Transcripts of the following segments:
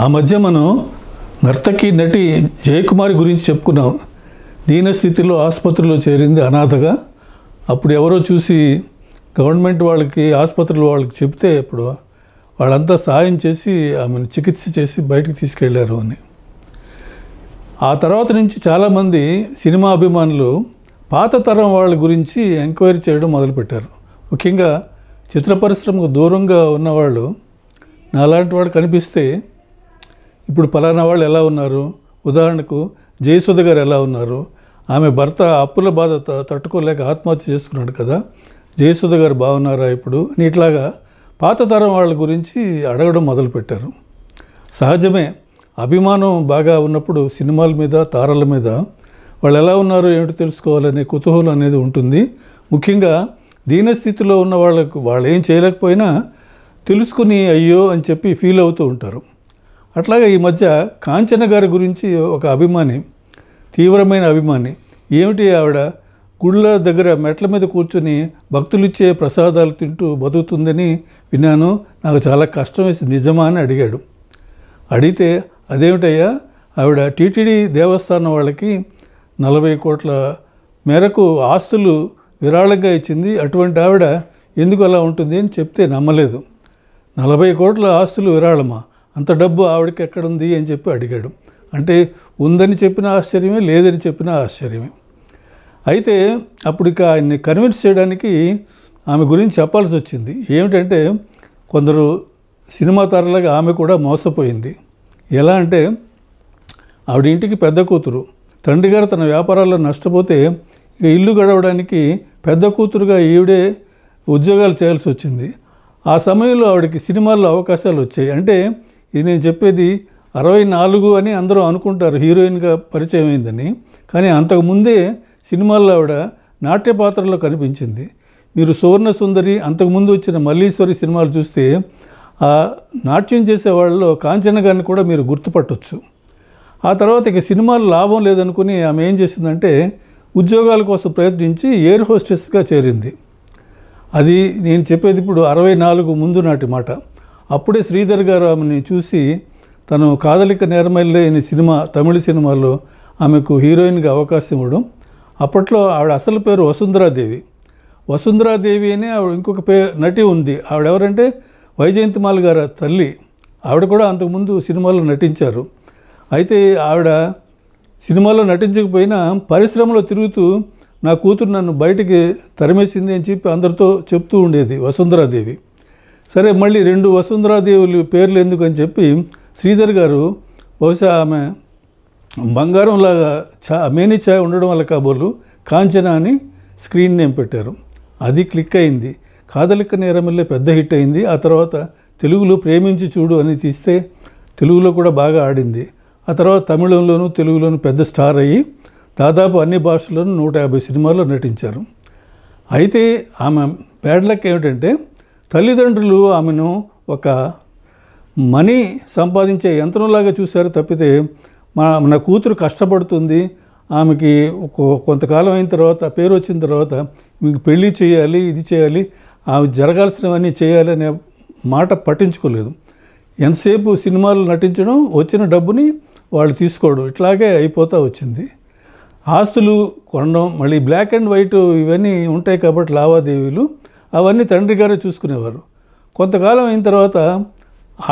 ఆ మధ్య మనం నర్తకి నటి జయకుమారి గురించి చెప్పుకున్నాం దీనస్థితిలో ఆసుపత్రిలో చేరింది అనాథగా అప్పుడు ఎవరో చూసి గవర్నమెంట్ వాళ్ళకి ఆసుపత్రుల వాళ్ళకి చెప్తే ఇప్పుడు వాళ్ళంతా సాయం చేసి ఆమెను చికిత్స చేసి బయటకు తీసుకెళ్లారు అని ఆ తర్వాత నుంచి చాలామంది సినిమా అభిమానులు పాత తరం వాళ్ళ గురించి ఎంక్వైరీ చేయడం మొదలుపెట్టారు ముఖ్యంగా చిత్ర పరిశ్రమకు దూరంగా ఉన్నవాళ్ళు నాలాంటి వాళ్ళు కనిపిస్తే ఇప్పుడు పలానా వాళ్ళు ఎలా ఉన్నారు ఉదాహరణకు జయసుధ గారు ఎలా ఉన్నారు ఆమె భర్త అప్పుల బాధ తట్టుకోలేక ఆత్మహత్య చేసుకున్నాడు కదా జయసుధ గారు బాగున్నారా ఇప్పుడు అని ఇట్లాగా పాత తరం వాళ్ళ గురించి అడగడం మొదలుపెట్టారు సహజమే అభిమానం బాగా ఉన్నప్పుడు సినిమాల మీద తారల మీద వాళ్ళు ఎలా ఉన్నారో ఏమిటి తెలుసుకోవాలనే కుతూహలం అనేది ఉంటుంది ముఖ్యంగా దీనస్థితిలో ఉన్న వాళ్ళకు వాళ్ళు ఏం చేయలేకపోయినా తెలుసుకుని అయ్యో అని చెప్పి ఫీల్ అవుతూ ఉంటారు అట్లాగే ఈ మధ్య కాంచన గారి గురించి ఒక అభిమాని తీవ్రమైన అభిమాని ఏమిటి ఆవిడ గుళ్ళ దగ్గర మెట్ల మీద కూర్చొని భక్తులిచ్చే ప్రసాదాలు తింటూ బతుకుతుందని విన్నాను నాకు చాలా కష్టం వేసి నిజమా అని అడిగాడు అడిగితే అదేమిటయ్యా ఆవిడ టీటీడీ దేవస్థానం వాళ్ళకి నలభై కోట్ల మేరకు ఆస్తులు విరాళంగా ఇచ్చింది అటువంటి ఆవిడ ఎందుకు అలా ఉంటుంది అని చెప్తే నమ్మలేదు నలభై కోట్ల ఆస్తులు విరాళమా అంత డబ్బు ఆవిడకి ఎక్కడుంది అని చెప్పి అడిగాడు అంటే ఉందని చెప్పిన ఆశ్చర్యమే లేదని చెప్పిన ఆశ్చర్యమే అయితే అప్పుడు ఇక ఆయన్ని కన్విన్స్ చేయడానికి ఆమె గురించి చెప్పాల్సి వచ్చింది ఏమిటంటే కొందరు సినిమా తరలాగా ఆమె కూడా మోసపోయింది ఎలా అంటే ఆవిడ ఇంటికి పెద్ద కూతురు తండ్రి గారు తన వ్యాపారాల్లో నష్టపోతే ఇక ఇల్లు గడవడానికి పెద్ద కూతురుగా ఈవిడే ఉద్యోగాలు చేయాల్సి వచ్చింది ఆ సమయంలో ఆవిడకి సినిమాల్లో అవకాశాలు వచ్చాయి అంటే ఇది నేను చెప్పేది అరవై నాలుగు అని అందరూ అనుకుంటారు హీరోయిన్గా పరిచయం అయిందని కానీ అంతకుముందే సినిమాల్లో ఆవిడ నాట్య పాత్రలో కనిపించింది మీరు సువర్ణ సుందరి అంతకుముందు వచ్చిన మల్లీశ్వరి సినిమాలు చూస్తే ఆ నాట్యం చేసే వాళ్ళలో కాంచన గారిని కూడా మీరు గుర్తుపట్టవచ్చు ఆ తర్వాత ఇక సినిమాలు లాభం లేదనుకుని ఆమె ఏం చేసిందంటే ఉద్యోగాల కోసం ప్రయత్నించి ఎయిర్ హోస్టెస్గా చేరింది అది నేను చెప్పేది ఇప్పుడు అరవై నాలుగు ముందు నాటి మాట అప్పుడే శ్రీధర్ గారు ఆమెని చూసి తను కాదలిక నేరమైలే అనే సినిమా తమిళ సినిమాలో ఆమెకు హీరోయిన్గా అవకాశం ఇవ్వడం అప్పట్లో ఆవిడ అసలు పేరు వసుంధరాదేవి వసుంధరాదేవి అని ఆవిడ ఇంకొక పే నటి ఉంది ఆవిడెవరంటే వైజయంతిమాల్ గారు తల్లి ఆవిడ కూడా అంతకుముందు సినిమాలో నటించారు అయితే ఆవిడ సినిమాలో నటించకపోయినా పరిశ్రమలో తిరుగుతూ నా కూతురు నన్ను బయటికి తరిమేసింది అని చెప్పి అందరితో చెప్తూ ఉండేది వసుంధరాదేవి సరే మళ్ళీ రెండు వసుంధరాదేవులు పేర్లు ఎందుకని చెప్పి శ్రీధర్ గారు బహుశా ఆమె బంగారంలాగా చా మేని ఛాయ్ ఉండడం వల్ల కాబోలు కాంచన అని స్క్రీన్ నేమ్ పెట్టారు అది క్లిక్ అయింది కాదలిక నేరమల్లే పెద్ద హిట్ అయింది ఆ తర్వాత తెలుగులో ప్రేమించి చూడు అని తీస్తే తెలుగులో కూడా బాగా ఆడింది ఆ తర్వాత తమిళంలోనూ తెలుగులోనూ పెద్ద స్టార్ అయ్యి దాదాపు అన్ని భాషల్లోనూ నూట యాభై సినిమాల్లో నటించారు అయితే ఆమె బ్యాడ్ లక్ ఏమిటంటే తల్లిదండ్రులు ఆమెను ఒక మనీ సంపాదించే యంత్రంలాగా చూశారు తప్పితే మా నా కూతురు కష్టపడుతుంది ఆమెకి కొంతకాలం అయిన తర్వాత పేరు వచ్చిన తర్వాత మీకు పెళ్ళి చేయాలి ఇది చేయాలి ఆమె జరగాల్సినవన్నీ చేయాలి అనే మాట పట్టించుకోలేదు ఎంతసేపు సినిమాలు నటించడం వచ్చిన డబ్బుని వాళ్ళు తీసుకోవడం ఇట్లాగే అయిపోతూ వచ్చింది ఆస్తులు కొనడం మళ్ళీ బ్లాక్ అండ్ వైట్ ఇవన్నీ ఉంటాయి కాబట్టి లావాదేవీలు అవన్నీ తండ్రి గారే చూసుకునేవారు కొంతకాలం అయిన తర్వాత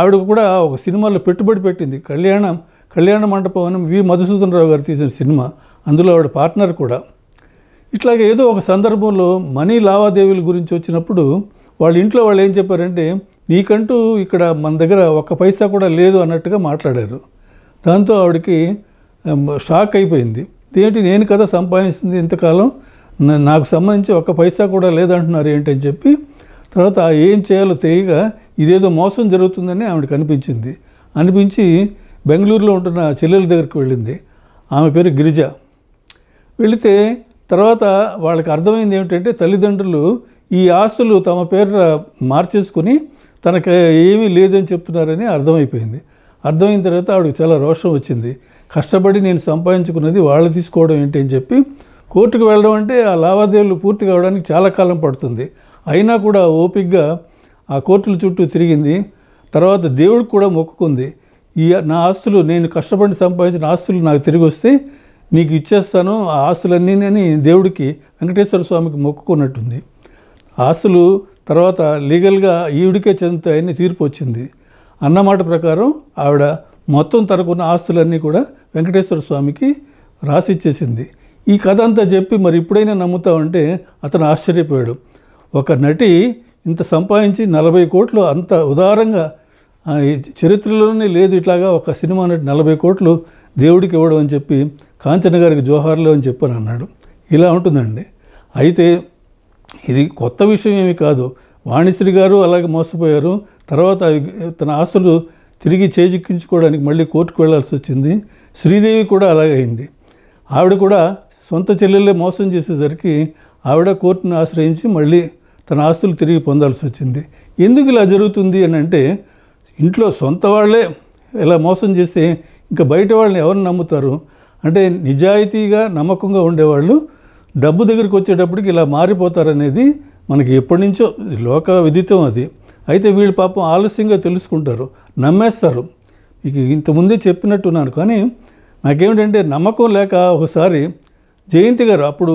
ఆవిడ కూడా ఒక సినిమాలో పెట్టుబడి పెట్టింది కళ్యాణం కళ్యాణ మండపం అని వి మధుసూదన్ రావు గారు తీసిన సినిమా అందులో ఆవిడ పార్ట్నర్ కూడా ఇట్లాగే ఏదో ఒక సందర్భంలో మనీ లావాదేవీల గురించి వచ్చినప్పుడు వాళ్ళ ఇంట్లో వాళ్ళు ఏం చెప్పారంటే నీకంటూ ఇక్కడ మన దగ్గర ఒక్క పైసా కూడా లేదు అన్నట్టుగా మాట్లాడారు దాంతో ఆవిడకి షాక్ అయిపోయింది ఏంటి నేను కదా సంపాదిస్తుంది ఇంతకాలం నాకు సంబంధించి ఒక్క పైసా కూడా లేదంటున్నారు ఏంటని చెప్పి తర్వాత ఏం చేయాలో తెలియక ఇదేదో మోసం జరుగుతుందని ఆవిడకి అనిపించింది అనిపించి బెంగళూరులో ఉంటున్న చెల్లెల దగ్గరికి వెళ్ళింది ఆమె పేరు గిరిజ వెళితే తర్వాత వాళ్ళకి అర్థమైంది ఏమిటంటే తల్లిదండ్రులు ఈ ఆస్తులు తమ పేరు మార్చేసుకుని తనకు ఏమీ లేదని చెప్తున్నారని అర్థమైపోయింది అర్థమైన తర్వాత ఆవిడకి చాలా రోషం వచ్చింది కష్టపడి నేను సంపాదించుకున్నది వాళ్ళు తీసుకోవడం ఏంటి అని చెప్పి కోర్టుకు వెళ్ళడం అంటే ఆ లావాదేవీలు పూర్తి కావడానికి చాలా కాలం పడుతుంది అయినా కూడా ఓపిక్గా ఆ కోర్టుల చుట్టూ తిరిగింది తర్వాత దేవుడు కూడా మొక్కుకుంది ఈ నా ఆస్తులు నేను కష్టపడి సంపాదించిన ఆస్తులు నాకు తిరిగి వస్తే నీకు ఇచ్చేస్తాను ఆ ఆస్తులన్నీ అని దేవుడికి వెంకటేశ్వర స్వామికి మొక్కుకున్నట్టుంది ఆస్తులు తర్వాత లీగల్గా ఈవిడికే చెందుతాయని తీర్పు వచ్చింది అన్నమాట ప్రకారం ఆవిడ మొత్తం తరకున్న ఆస్తులన్నీ కూడా వెంకటేశ్వర స్వామికి రాసిచ్చేసింది ఈ కథ అంతా చెప్పి మరి ఇప్పుడైనా ఉంటే అతను ఆశ్చర్యపోయాడు ఒక నటి ఇంత సంపాదించి నలభై కోట్లు అంత ఉదారంగా చరిత్రలోనే లేదు ఇట్లాగా ఒక సినిమా నటి నలభై కోట్లు దేవుడికి ఇవ్వడం అని చెప్పి కాంచన గారికి జోహార్లో అని చెప్పని అన్నాడు ఇలా ఉంటుందండి అయితే ఇది కొత్త విషయం ఏమి కాదు వాణిశ్రీ గారు అలాగే మోసపోయారు తర్వాత తన ఆస్తులు తిరిగి చేజిక్కించుకోవడానికి మళ్ళీ కోర్టుకు వెళ్లాల్సి వచ్చింది శ్రీదేవి కూడా అలాగే అయింది ఆవిడ కూడా సొంత చెల్లెలే మోసం చేసేసరికి ఆవిడ కోర్టును ఆశ్రయించి మళ్ళీ తన ఆస్తులు తిరిగి పొందాల్సి వచ్చింది ఎందుకు ఇలా జరుగుతుంది అని అంటే ఇంట్లో సొంత వాళ్ళే ఇలా మోసం చేస్తే ఇంకా బయట వాళ్ళని ఎవరు నమ్ముతారు అంటే నిజాయితీగా నమ్మకంగా ఉండేవాళ్ళు డబ్బు దగ్గరికి వచ్చేటప్పటికి ఇలా మారిపోతారనేది మనకి ఎప్పటి నుంచో లోక విదితం అది అయితే వీళ్ళు పాపం ఆలస్యంగా తెలుసుకుంటారు నమ్మేస్తారు మీకు ఇంతకుముందే చెప్పినట్టున్నాను కానీ నాకేమిటంటే నమ్మకం లేక ఒకసారి జయంతి గారు అప్పుడు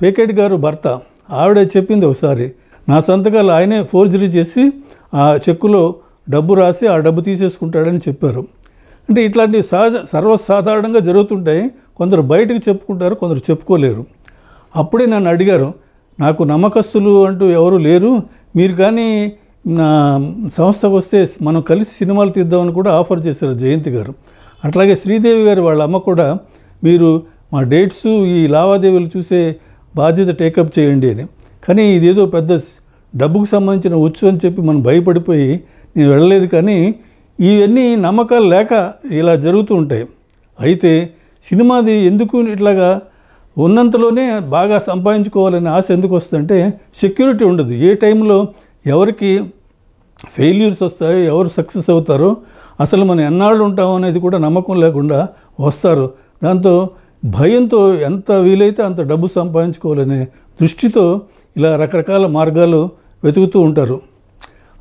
పేకెట్ గారు భర్త ఆవిడ చెప్పింది ఒకసారి నా సంతకాలు ఆయనే ఫోర్జరీ చేసి ఆ చెక్కులో డబ్బు రాసి ఆ డబ్బు తీసేసుకుంటాడని చెప్పారు అంటే ఇట్లాంటివి సహజ సర్వసాధారణంగా జరుగుతుంటాయి కొందరు బయటకు చెప్పుకుంటారు కొందరు చెప్పుకోలేరు అప్పుడే నన్ను అడిగారు నాకు నమ్మకస్తులు అంటూ ఎవరు లేరు మీరు కానీ నా సంస్థకు వస్తే మనం కలిసి సినిమాలు తీద్దామని కూడా ఆఫర్ చేశారు జయంతి గారు అట్లాగే శ్రీదేవి గారు వాళ్ళ అమ్మ కూడా మీరు మా డేట్స్ ఈ లావాదేవీలు చూసే బాధ్యత టేకప్ చేయండి అని కానీ ఇదేదో పెద్ద డబ్బుకు సంబంధించిన ఉత్సవం అని చెప్పి మనం భయపడిపోయి నేను వెళ్ళలేదు కానీ ఇవన్నీ నమ్మకాలు లేక ఇలా జరుగుతూ ఉంటాయి అయితే సినిమాది ఎందుకు ఇట్లాగా ఉన్నంతలోనే బాగా సంపాదించుకోవాలనే ఆశ ఎందుకు వస్తుందంటే సెక్యూరిటీ ఉండదు ఏ టైంలో ఎవరికి ఫెయిల్యూర్స్ వస్తాయో ఎవరు సక్సెస్ అవుతారో అసలు మనం ఎన్నాళ్ళు ఉంటామో అనేది కూడా నమ్మకం లేకుండా వస్తారు దాంతో భయంతో ఎంత వీలైతే అంత డబ్బు సంపాదించుకోవాలనే దృష్టితో ఇలా రకరకాల మార్గాలు వెతుకుతూ ఉంటారు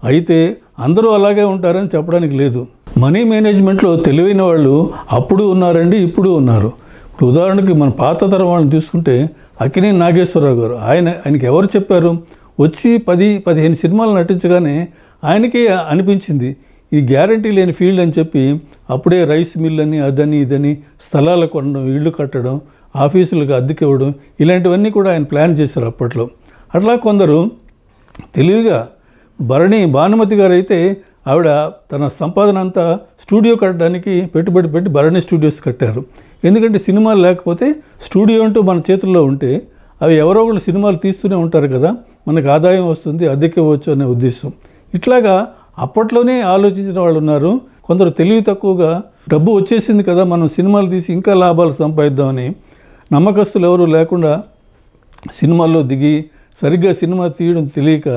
అయితే అందరూ అలాగే ఉంటారని చెప్పడానికి లేదు మనీ మేనేజ్మెంట్లో తెలివైన వాళ్ళు అప్పుడు ఉన్నారండి ఇప్పుడు ఉన్నారు ఇప్పుడు ఉదాహరణకి మన పాత తరం వాళ్ళని తీసుకుంటే అక్కినే నాగేశ్వరరావు గారు ఆయన ఆయనకి ఎవరు చెప్పారు వచ్చి పది పదిహేను సినిమాలు నటించగానే ఆయనకే అనిపించింది ఇది గ్యారంటీ లేని ఫీల్డ్ అని చెప్పి అప్పుడే రైస్ మిల్ అని అదని ఇదని స్థలాలు కొనడం ఇళ్ళు కట్టడం ఆఫీసులకు అద్దెకి ఇవ్వడం ఇలాంటివన్నీ కూడా ఆయన ప్లాన్ చేశారు అప్పట్లో అట్లా కొందరు తెలివిగా భరణి భానుమతి గారు అయితే ఆవిడ తన సంపాదన అంతా స్టూడియో కట్టడానికి పెట్టుబడి పెట్టి భరణి స్టూడియోస్ కట్టారు ఎందుకంటే సినిమాలు లేకపోతే స్టూడియో అంటూ మన చేతుల్లో ఉంటే అవి ఎవరో ఒకళ్ళు సినిమాలు తీస్తూనే ఉంటారు కదా మనకు ఆదాయం వస్తుంది అద్దెకి అనే ఉద్దేశం ఇట్లాగా అప్పట్లోనే ఆలోచించిన వాళ్ళు ఉన్నారు కొందరు తెలివి తక్కువగా డబ్బు వచ్చేసింది కదా మనం సినిమాలు తీసి ఇంకా లాభాలు సంపాదిద్దామని నమ్మకస్తులు ఎవరు లేకుండా సినిమాల్లో దిగి సరిగ్గా సినిమా తీయడం తెలియక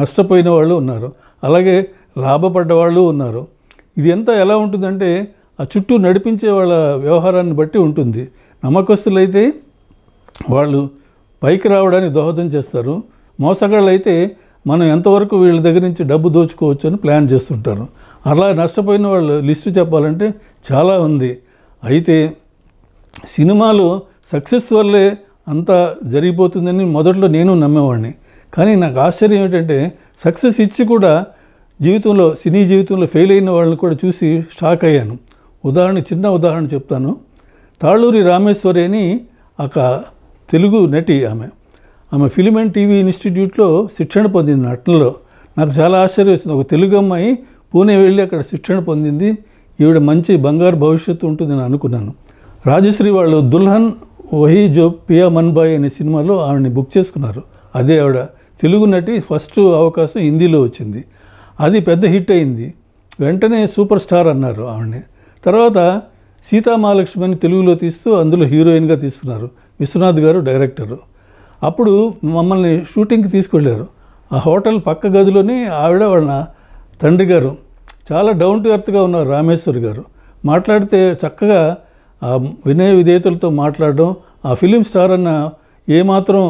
నష్టపోయిన వాళ్ళు ఉన్నారు అలాగే లాభపడ్డ వాళ్ళు ఉన్నారు ఇది ఎంత ఎలా ఉంటుందంటే ఆ చుట్టూ నడిపించే వాళ్ళ వ్యవహారాన్ని బట్టి ఉంటుంది నమ్మకస్తులైతే వాళ్ళు పైకి రావడానికి దోహదం చేస్తారు మోసగాళ్ళు అయితే మనం ఎంతవరకు వీళ్ళ దగ్గర నుంచి డబ్బు దోచుకోవచ్చు అని ప్లాన్ చేస్తుంటారు అలా నష్టపోయిన వాళ్ళు లిస్టు చెప్పాలంటే చాలా ఉంది అయితే సినిమాలు సక్సెస్ వల్లే అంతా జరిగిపోతుందని మొదట్లో నేను నమ్మేవాడిని కానీ నాకు ఆశ్చర్యం ఏంటంటే సక్సెస్ ఇచ్చి కూడా జీవితంలో సినీ జీవితంలో ఫెయిల్ అయిన వాళ్ళని కూడా చూసి షాక్ అయ్యాను ఉదాహరణ చిన్న ఉదాహరణ చెప్తాను తాళ్ళూరి రామేశ్వరి అని ఒక తెలుగు నటి ఆమె ఆమె ఫిలిం అండ్ టీవీ ఇన్స్టిట్యూట్లో శిక్షణ పొందింది నటనలో నాకు చాలా ఆశ్చర్యం వేసింది ఒక తెలుగు అమ్మాయి పూణే వెళ్ళి అక్కడ శిక్షణ పొందింది ఈవిడ మంచి బంగారు భవిష్యత్తు ఉంటుంది నేను అనుకున్నాను రాజశ్రీ వాళ్ళు దుల్హన్ వహీ జో పియా మన్బాయ్ అనే సినిమాలో ఆవిడని బుక్ చేసుకున్నారు అదే ఆవిడ తెలుగు నటి ఫస్ట్ అవకాశం హిందీలో వచ్చింది అది పెద్ద హిట్ అయింది వెంటనే సూపర్ స్టార్ అన్నారు ఆవిడని తర్వాత సీతామహాలక్ష్మి అని తెలుగులో తీస్తూ అందులో హీరోయిన్గా తీసుకున్నారు విశ్వనాథ్ గారు డైరెక్టరు అప్పుడు మమ్మల్ని షూటింగ్కి తీసుకెళ్ళారు ఆ హోటల్ పక్క గదిలోని ఆవిడ వాళ్ళ తండ్రి గారు చాలా డౌన్ టు ఎర్త్గా ఉన్నారు రామేశ్వర్ గారు మాట్లాడితే చక్కగా ఆ వినయ విధేయతలతో మాట్లాడడం ఆ ఫిలిం స్టార్ అన్న ఏమాత్రం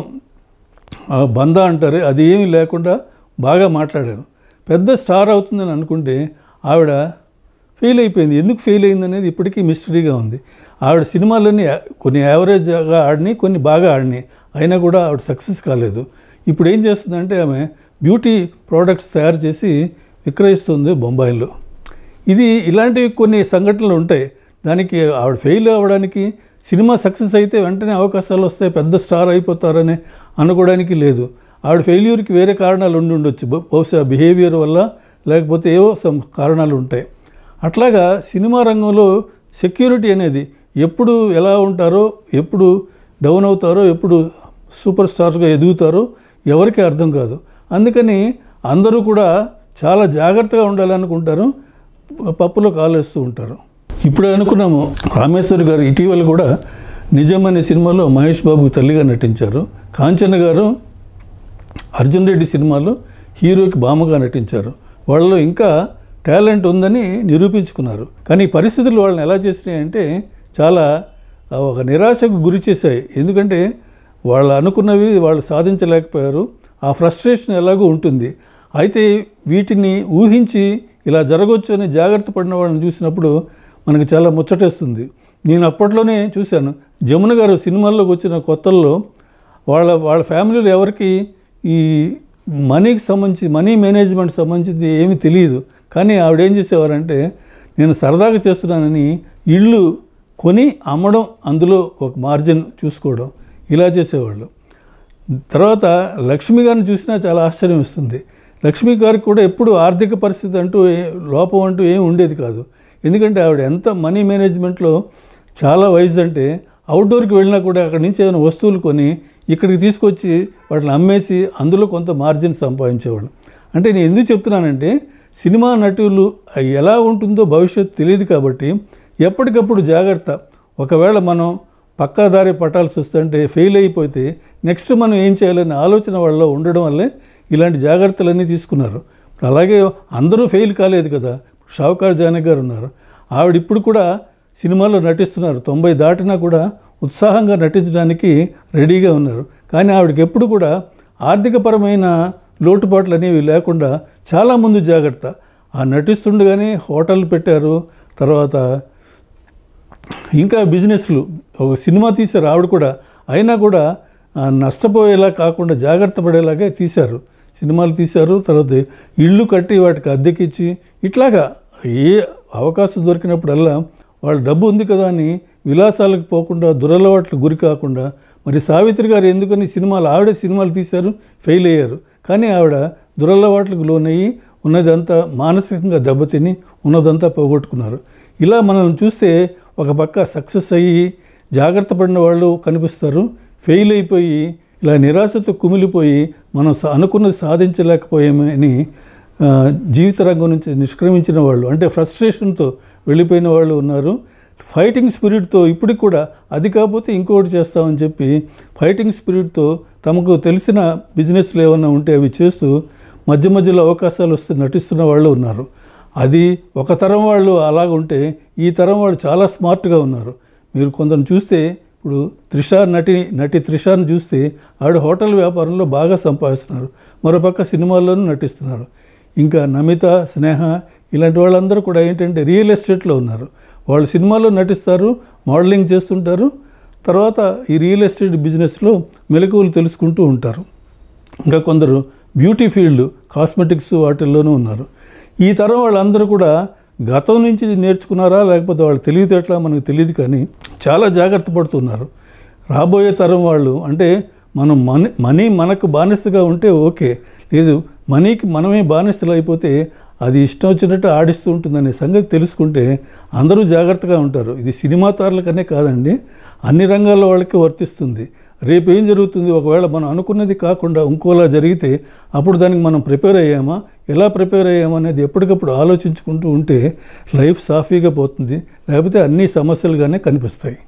బంధ అంటారు అది ఏమీ లేకుండా బాగా మాట్లాడారు పెద్ద స్టార్ అవుతుందని అనుకుంటే ఆవిడ ఫెయిల్ అయిపోయింది ఎందుకు ఫెయిల్ అయింది అనేది ఇప్పటికీ మిస్టరీగా ఉంది ఆవిడ సినిమాలన్నీ కొన్ని యావరేజ్గా ఆడినాయి కొన్ని బాగా ఆడినాయి అయినా కూడా ఆవిడ సక్సెస్ కాలేదు ఇప్పుడు ఏం చేస్తుందంటే ఆమె బ్యూటీ ప్రోడక్ట్స్ తయారు చేసి విక్రయిస్తుంది బొంబాయిలో ఇది ఇలాంటివి కొన్ని సంఘటనలు ఉంటాయి దానికి ఆవిడ ఫెయిల్ అవ్వడానికి సినిమా సక్సెస్ అయితే వెంటనే అవకాశాలు వస్తాయి పెద్ద స్టార్ అయిపోతారని అనుకోవడానికి లేదు ఆవిడ ఫెయిల్యూర్కి వేరే కారణాలు ఉండి ఉండొచ్చు బహుశా బిహేవియర్ వల్ల లేకపోతే ఏవో సం కారణాలు ఉంటాయి అట్లాగా సినిమా రంగంలో సెక్యూరిటీ అనేది ఎప్పుడు ఎలా ఉంటారో ఎప్పుడు డౌన్ అవుతారో ఎప్పుడు సూపర్ స్టార్స్గా ఎదుగుతారో ఎవరికీ అర్థం కాదు అందుకని అందరూ కూడా చాలా జాగ్రత్తగా ఉండాలనుకుంటారు పప్పులో కాలేస్తూ ఉంటారు ఇప్పుడు అనుకున్నాము రామేశ్వర్ గారు ఇటీవల కూడా నిజం అనే సినిమాలో మహేష్ బాబు తల్లిగా నటించారు కాంచన గారు అర్జున్ రెడ్డి సినిమాలో హీరోకి బామగా నటించారు వాళ్ళలో ఇంకా టాలెంట్ ఉందని నిరూపించుకున్నారు కానీ పరిస్థితులు వాళ్ళని ఎలా చేసినాయి అంటే చాలా ఒక నిరాశకు గురి చేశాయి ఎందుకంటే వాళ్ళు అనుకున్నవి వాళ్ళు సాధించలేకపోయారు ఆ ఫ్రస్ట్రేషన్ ఎలాగో ఉంటుంది అయితే వీటిని ఊహించి ఇలా జరగవచ్చు అని జాగ్రత్త పడిన వాళ్ళని చూసినప్పుడు మనకు చాలా ముచ్చటేస్తుంది నేను అప్పట్లోనే చూశాను జమున గారు సినిమాల్లోకి వచ్చిన కొత్తల్లో వాళ్ళ వాళ్ళ ఫ్యామిలీలో ఎవరికి ఈ మనీకి సంబంధించి మనీ మేనేజ్మెంట్ సంబంధించింది ఏమీ తెలియదు కానీ ఆవిడ ఏం చేసేవారంటే నేను సరదాగా చేస్తున్నానని ఇళ్ళు కొని అమ్మడం అందులో ఒక మార్జిన్ చూసుకోవడం ఇలా చేసేవాళ్ళు తర్వాత లక్ష్మి గారిని చూసినా చాలా ఆశ్చర్యం ఇస్తుంది లక్ష్మి గారికి కూడా ఎప్పుడు ఆర్థిక పరిస్థితి అంటూ లోపం అంటూ ఏం ఉండేది కాదు ఎందుకంటే ఆవిడ ఎంత మనీ మేనేజ్మెంట్లో చాలా వైజ్ అంటే అవుట్డోర్కి వెళ్ళినా కూడా అక్కడి నుంచి ఏదైనా వస్తువులు కొని ఇక్కడికి తీసుకొచ్చి వాటిని అమ్మేసి అందులో కొంత మార్జిన్ సంపాదించేవాళ్ళు అంటే నేను ఎందుకు చెప్తున్నానంటే సినిమా నటులు ఎలా ఉంటుందో భవిష్యత్తు తెలియదు కాబట్టి ఎప్పటికప్పుడు జాగ్రత్త ఒకవేళ మనం పక్కా దారి పట్టాల్సి వస్తుంటే ఫెయిల్ అయిపోతే నెక్స్ట్ మనం ఏం చేయాలనే ఆలోచన వాళ్ళలో ఉండడం వల్లే ఇలాంటి జాగ్రత్తలన్నీ తీసుకున్నారు అలాగే అందరూ ఫెయిల్ కాలేదు కదా షావుకార్ జానక్ గారు ఉన్నారు ఆవిడ ఇప్పుడు కూడా సినిమాలో నటిస్తున్నారు తొంభై దాటినా కూడా ఉత్సాహంగా నటించడానికి రెడీగా ఉన్నారు కానీ ఆవిడకి ఎప్పుడు కూడా ఆర్థికపరమైన లోటుపాట్లు అనేవి లేకుండా చాలా ముందు జాగ్రత్త ఆ నటిస్తుండగానే హోటల్ పెట్టారు తర్వాత ఇంకా బిజినెస్లు ఒక సినిమా తీశారు ఆవిడ కూడా అయినా కూడా నష్టపోయేలా కాకుండా జాగ్రత్త పడేలాగే తీశారు సినిమాలు తీశారు తర్వాత ఇళ్ళు కట్టి వాటికి అద్దెకిచ్చి ఇట్లాగా ఏ అవకాశం దొరికినప్పుడల్లా వాళ్ళ డబ్బు ఉంది కదా అని విలాసాలకు పోకుండా దురలవాట్లు గురి కాకుండా మరి సావిత్రి గారు ఎందుకని సినిమాలు ఆవిడ సినిమాలు తీశారు ఫెయిల్ అయ్యారు కానీ ఆవిడ దురలవాట్లకు లోనయ్యి ఉన్నదంతా మానసికంగా దెబ్బతిని ఉన్నదంతా పోగొట్టుకున్నారు ఇలా మనల్ని చూస్తే ఒక పక్క సక్సెస్ అయ్యి జాగ్రత్త పడిన వాళ్ళు కనిపిస్తారు ఫెయిల్ అయిపోయి ఇలా నిరాశతో కుమిలిపోయి మనం అనుకున్నది సాధించలేకపోయామని జీవిత రంగం నుంచి నిష్క్రమించిన వాళ్ళు అంటే ఫ్రస్ట్రేషన్తో వెళ్ళిపోయిన వాళ్ళు ఉన్నారు ఫైటింగ్ స్పిరిట్తో ఇప్పటికి కూడా అది కాకపోతే ఇంకోటి చేస్తామని చెప్పి ఫైటింగ్ స్పిరిట్తో తమకు తెలిసిన బిజినెస్లు ఏమైనా ఉంటే అవి చేస్తూ మధ్య మధ్యలో అవకాశాలు వస్తే నటిస్తున్న వాళ్ళు ఉన్నారు అది ఒక తరం వాళ్ళు అలాగ ఉంటే ఈ తరం వాళ్ళు చాలా స్మార్ట్గా ఉన్నారు మీరు కొందరు చూస్తే ఇప్పుడు త్రిష నటి నటి త్రిషాను చూస్తే ఆవిడ హోటల్ వ్యాపారంలో బాగా సంపాదిస్తున్నారు మరోపక్క సినిమాల్లోనూ నటిస్తున్నారు ఇంకా నమిత స్నేహ ఇలాంటి వాళ్ళందరూ కూడా ఏంటంటే రియల్ ఎస్టేట్లో ఉన్నారు వాళ్ళు సినిమాలో నటిస్తారు మోడలింగ్ చేస్తుంటారు తర్వాత ఈ రియల్ ఎస్టేట్ బిజినెస్లో మెలకువలు తెలుసుకుంటూ ఉంటారు ఇంకా కొందరు బ్యూటీ ఫీల్డ్ కాస్మెటిక్స్ వాటిల్లోనూ ఉన్నారు ఈ తరం వాళ్ళందరూ కూడా గతం నుంచి నేర్చుకున్నారా లేకపోతే వాళ్ళు తెలివితేటలా మనకు తెలియదు కానీ చాలా జాగ్రత్త పడుతున్నారు రాబోయే తరం వాళ్ళు అంటే మనం మనీ మనీ మనకు బానిసగా ఉంటే ఓకే లేదు మనీకి మనమే బానిసలు అయిపోతే అది ఇష్టం వచ్చినట్టు ఆడిస్తూ ఉంటుందనే సంగతి తెలుసుకుంటే అందరూ జాగ్రత్తగా ఉంటారు ఇది సినిమా తారలకనే కాదండి అన్ని రంగాల్లో వాళ్ళకి వర్తిస్తుంది రేపు ఏం జరుగుతుంది ఒకవేళ మనం అనుకున్నది కాకుండా ఇంకోలా జరిగితే అప్పుడు దానికి మనం ప్రిపేర్ అయ్యామా ఎలా ప్రిపేర్ అయ్యామా అనేది ఎప్పటికప్పుడు ఆలోచించుకుంటూ ఉంటే లైఫ్ సాఫీగా పోతుంది లేకపోతే అన్ని సమస్యలుగానే కనిపిస్తాయి